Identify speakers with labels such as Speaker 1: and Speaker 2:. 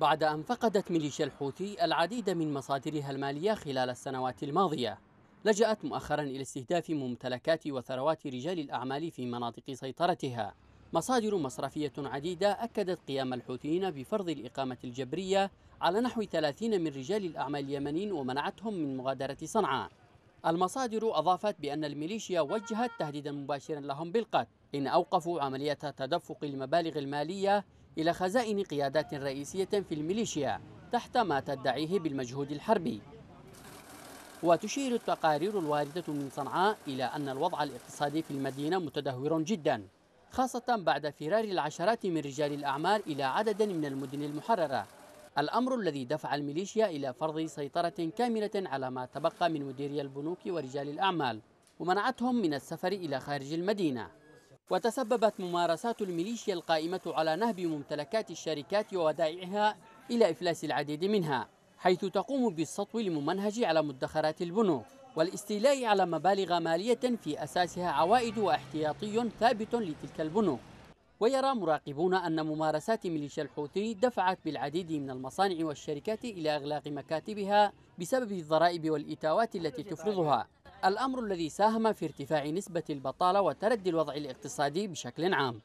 Speaker 1: بعد أن فقدت ميليشيا الحوثي العديد من مصادرها المالية خلال السنوات الماضية لجأت مؤخرا إلى استهداف ممتلكات وثروات رجال الأعمال في مناطق سيطرتها مصادر مصرفية عديدة أكدت قيام الحوثيين بفرض الإقامة الجبرية على نحو 30 من رجال الأعمال اليمنيين ومنعتهم من مغادرة صنعاء المصادر أضافت بأن الميليشيا وجهت تهديدا مباشرا لهم بالقتل إن أوقفوا عملية تدفق المبالغ المالية إلى خزائن قيادات رئيسية في الميليشيا تحت ما تدعيه بالمجهود الحربي وتشير التقارير الواردة من صنعاء إلى أن الوضع الاقتصادي في المدينة متدهور جدا خاصة بعد فرار العشرات من رجال الأعمال إلى عدد من المدن المحررة الأمر الذي دفع الميليشيا إلى فرض سيطرة كاملة على ما تبقى من مديري البنوك ورجال الأعمال ومنعتهم من السفر إلى خارج المدينة وتسببت ممارسات الميليشيا القائمة على نهب ممتلكات الشركات وودائعها إلى إفلاس العديد منها حيث تقوم بالسطو الممنهج على مدخرات البنوك والاستيلاء على مبالغ مالية في أساسها عوائد واحتياطي ثابت لتلك البنوك ويرى مراقبون أن ممارسات ميليشيا الحوثي دفعت بالعديد من المصانع والشركات إلى إغلاق مكاتبها بسبب الضرائب والإتاوات التي تفرضها الأمر الذي ساهم في ارتفاع نسبة البطالة وتردي الوضع الاقتصادي بشكل عام